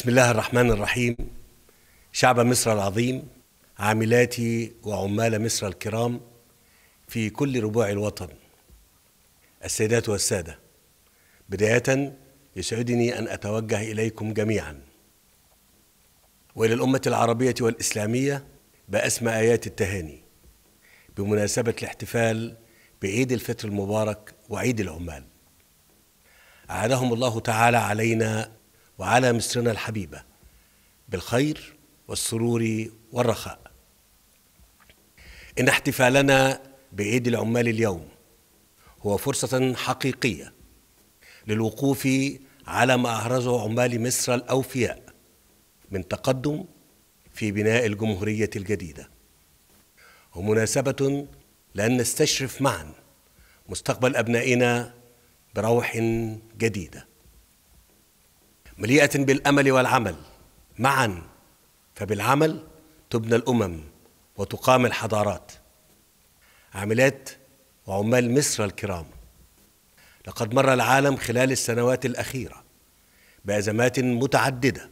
بسم الله الرحمن الرحيم شعب مصر العظيم عاملاتي وعمال مصر الكرام في كل ربوع الوطن السيدات والسادة بداية يسعدني أن أتوجه إليكم جميعا وإلى الأمة العربية والإسلامية بأسمى آيات التهاني بمناسبة الاحتفال بعيد الفطر المبارك وعيد العمال أعادهم الله تعالى علينا وعلى مصرنا الحبيبة بالخير والسرور والرخاء إن احتفالنا بعيد العمال اليوم هو فرصة حقيقية للوقوف على ما أحرزه عمال مصر الأوفياء من تقدم في بناء الجمهورية الجديدة ومناسبة لأن نستشرف معا مستقبل أبنائنا بروح جديده مليئة بالأمل والعمل معا فبالعمل تبنى الأمم وتقام الحضارات عاملات وعمال مصر الكرام لقد مر العالم خلال السنوات الأخيرة بأزمات متعددة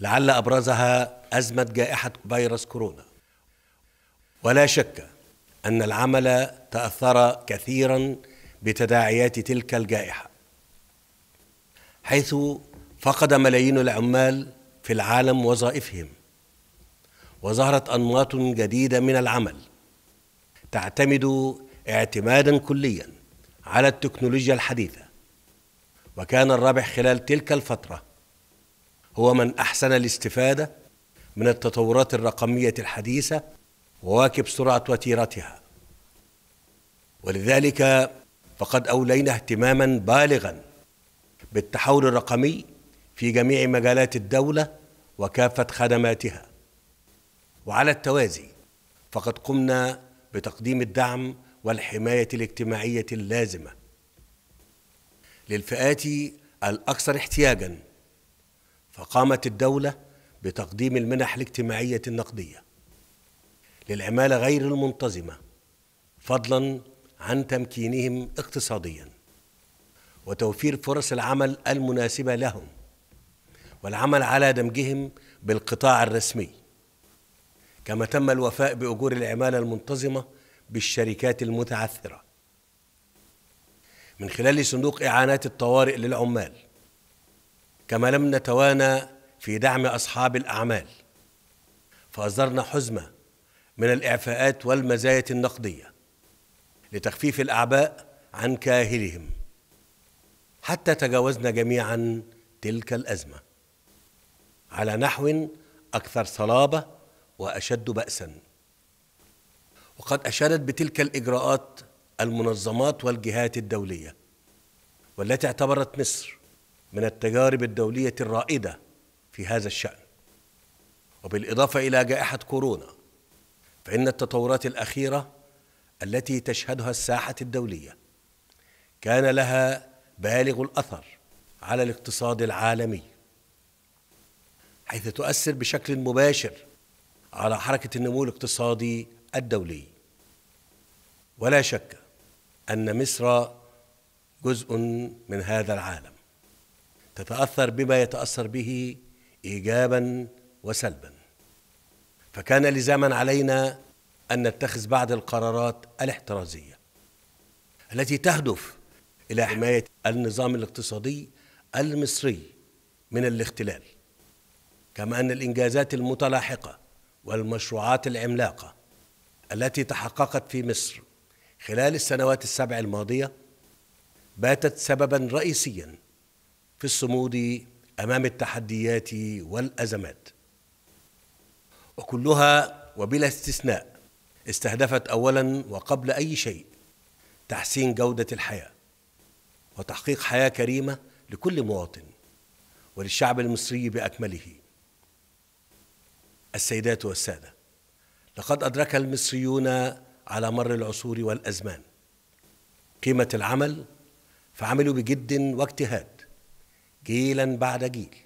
لعل أبرزها أزمة جائحة فيروس كورونا ولا شك أن العمل تأثر كثيرا بتداعيات تلك الجائحة حيث فقد ملايين العمال في العالم وظائفهم وظهرت انماط جديده من العمل تعتمد اعتمادا كليا على التكنولوجيا الحديثه وكان الرابح خلال تلك الفتره هو من احسن الاستفاده من التطورات الرقميه الحديثه وواكب سرعه وتيرتها ولذلك فقد اولينا اهتماما بالغا بالتحول الرقمي في جميع مجالات الدولة وكافة خدماتها وعلى التوازي فقد قمنا بتقديم الدعم والحماية الاجتماعية اللازمة للفئات الأكثر احتياجا فقامت الدولة بتقديم المنح الاجتماعية النقدية للعمالة غير المنتظمة فضلا عن تمكينهم اقتصاديا وتوفير فرص العمل المناسبة لهم والعمل على دمجهم بالقطاع الرسمي كما تم الوفاء بأجور العمالة المنتظمة بالشركات المتعثرة من خلال صندوق إعانات الطوارئ للعمال كما لم نتوانى في دعم أصحاب الأعمال فأصدرنا حزمة من الإعفاءات والمزايا النقدية لتخفيف الأعباء عن كاهلهم حتى تجاوزنا جميعا تلك الأزمة على نحو اكثر صلابه واشد باسا وقد اشادت بتلك الاجراءات المنظمات والجهات الدوليه والتي اعتبرت مصر من التجارب الدوليه الرائده في هذا الشان وبالاضافه الى جائحه كورونا فان التطورات الاخيره التي تشهدها الساحه الدوليه كان لها بالغ الاثر على الاقتصاد العالمي حيث تؤثر بشكل مباشر على حركة النمو الاقتصادي الدولي ولا شك أن مصر جزء من هذا العالم تتأثر بما يتأثر به إيجابا وسلبا فكان لزاما علينا أن نتخذ بعض القرارات الاحترازية التي تهدف إلى حماية النظام الاقتصادي المصري من الاختلال كما أن الإنجازات المتلاحقة والمشروعات العملاقة التي تحققت في مصر خلال السنوات السبع الماضية باتت سببا رئيسيا في الصمود أمام التحديات والأزمات وكلها وبلا استثناء استهدفت أولا وقبل أي شيء تحسين جودة الحياة وتحقيق حياة كريمة لكل مواطن وللشعب المصري بأكمله السيدات والسادة لقد أدرك المصريون على مر العصور والأزمان قيمة العمل فعملوا بجد واجتهاد جيلا بعد جيل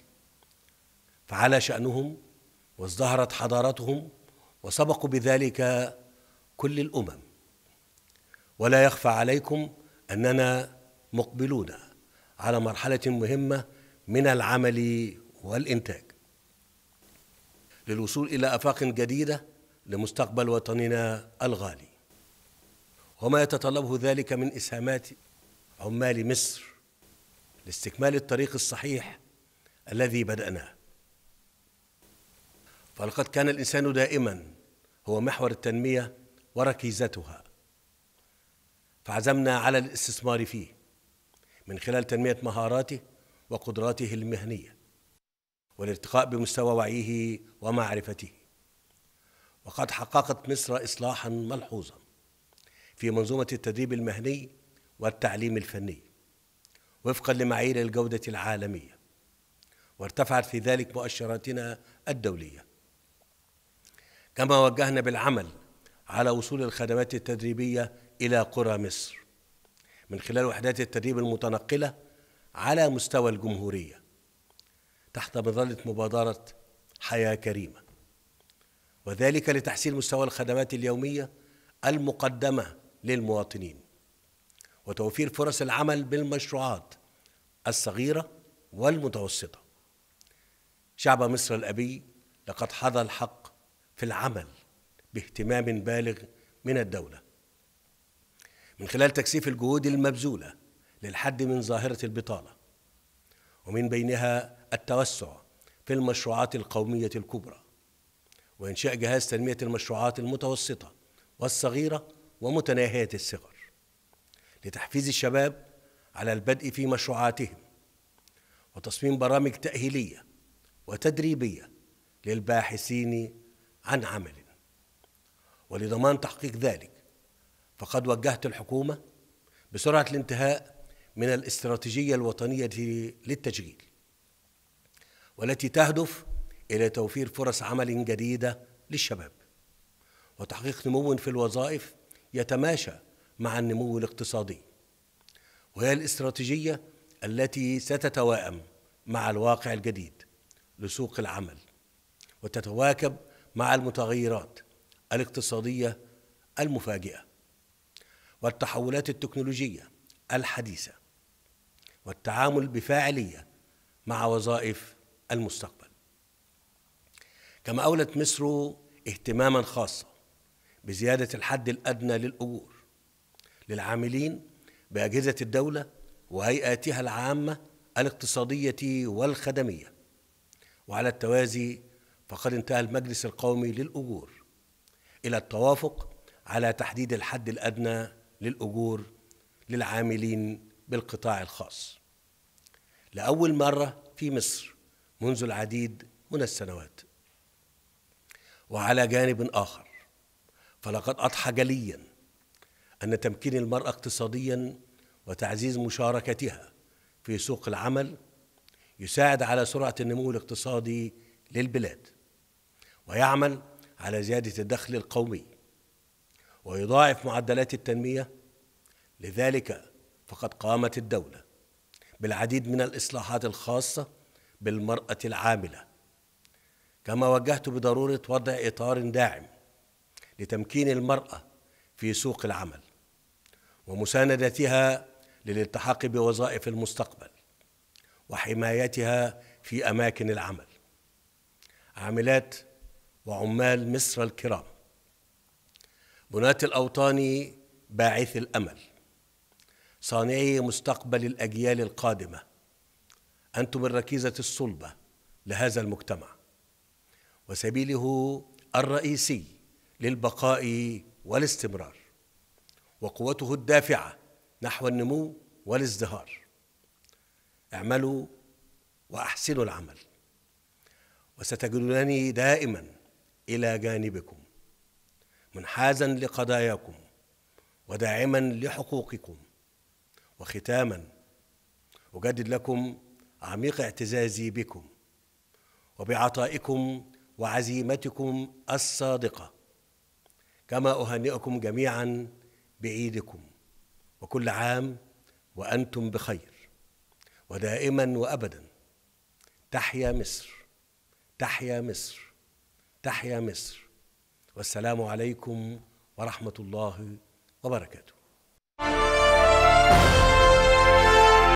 فعلى شأنهم وازدهرت حضارتهم وسبقوا بذلك كل الأمم ولا يخفى عليكم أننا مقبلون على مرحلة مهمة من العمل والإنتاج للوصول إلى آفاق جديدة لمستقبل وطننا الغالي وما يتطلبه ذلك من إسهامات عمال مصر لاستكمال الطريق الصحيح الذي بدأناه فلقد كان الإنسان دائما هو محور التنمية وركيزتها فعزمنا على الاستثمار فيه من خلال تنمية مهاراته وقدراته المهنيه والارتقاء بمستوى وعيه ومعرفته وقد حققت مصر إصلاحا ملحوظا في منظومة التدريب المهني والتعليم الفني وفقا لمعايير الجودة العالمية وارتفعت في ذلك مؤشراتنا الدولية كما وجهنا بالعمل على وصول الخدمات التدريبية إلى قرى مصر من خلال وحدات التدريب المتنقلة على مستوى الجمهورية تحت مظلة مبادرة حياة كريمة وذلك لتحسين مستوى الخدمات اليومية المقدمة للمواطنين وتوفير فرص العمل بالمشروعات الصغيرة والمتوسطة شعب مصر الأبي لقد حظى الحق في العمل باهتمام بالغ من الدولة من خلال تكثيف الجهود المبذولة للحد من ظاهرة البطالة ومن بينها التوسع في المشروعات القومية الكبرى وإنشاء جهاز تنمية المشروعات المتوسطة والصغيرة ومتناهية الصغر لتحفيز الشباب على البدء في مشروعاتهم وتصميم برامج تأهيلية وتدريبية للباحثين عن عمل ولضمان تحقيق ذلك فقد وجهت الحكومة بسرعة الانتهاء من الاستراتيجية الوطنية للتشغيل والتي تهدف إلى توفير فرص عمل جديدة للشباب وتحقيق نمو في الوظائف يتماشى مع النمو الاقتصادي وهي الاستراتيجية التي ستتوائم مع الواقع الجديد لسوق العمل وتتواكب مع المتغيرات الاقتصادية المفاجئة والتحولات التكنولوجية الحديثة والتعامل بفاعلية مع وظائف المستقبل كما أولت مصر اهتماما خاصا بزيادة الحد الأدنى للأجور للعاملين بأجهزة الدولة وهيئاتها العامة الاقتصادية والخدمية وعلى التوازي فقد انتهى المجلس القومي للأجور إلى التوافق على تحديد الحد الأدنى للأجور للعاملين بالقطاع الخاص لأول مرة في مصر منذ العديد من السنوات وعلى جانب آخر فلقد أضحى جليا أن تمكين المرأة اقتصاديا وتعزيز مشاركتها في سوق العمل يساعد على سرعة النمو الاقتصادي للبلاد ويعمل على زيادة الدخل القومي ويضاعف معدلات التنمية لذلك فقد قامت الدولة بالعديد من الإصلاحات الخاصة بالمرأة العاملة كما وجهت بضرورة وضع إطار داعم لتمكين المرأة في سوق العمل ومساندتها للالتحاق بوظائف المستقبل وحمايتها في أماكن العمل عاملات وعمال مصر الكرام بناة الأوطان باعث الأمل صانعي مستقبل الأجيال القادمة أنتم الركيزة الصلبة لهذا المجتمع وسبيله الرئيسي للبقاء والاستمرار وقوته الدافعة نحو النمو والازدهار اعملوا وأحسنوا العمل وستجدونني دائما إلى جانبكم منحازا لقضاياكم وداعما لحقوقكم وختاما أجدد لكم عميق اعتزازي بكم وبعطائكم وعزيمتكم الصادقه كما اهنئكم جميعا بعيدكم وكل عام وانتم بخير ودائما وابدا تحيا مصر تحيا مصر تحيا مصر والسلام عليكم ورحمه الله وبركاته